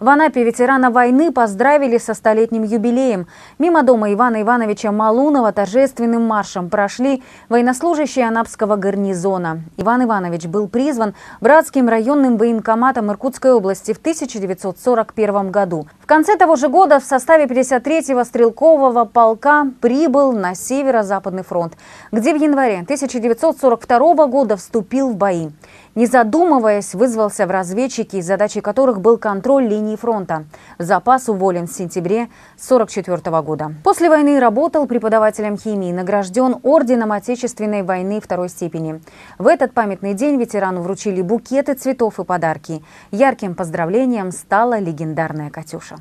В Анапе ветерана войны поздравили со столетним юбилеем. Мимо дома Ивана Ивановича Малунова торжественным маршем прошли военнослужащие Анапского гарнизона. Иван Иванович был призван Братским районным военкоматом Иркутской области в 1941 году. В конце того же года в составе 53-го стрелкового полка прибыл на Северо-Западный фронт, где в январе 1942 года вступил в бои. Не задумываясь, вызвался в разведчики, задачей которых был контроль линии фронта. Запас уволен в сентябре 1944 года. После войны работал преподавателем химии, награжден Орденом Отечественной войны второй степени. В этот памятный день ветерану вручили букеты цветов и подарки. Ярким поздравлением стала легендарная «Катюша».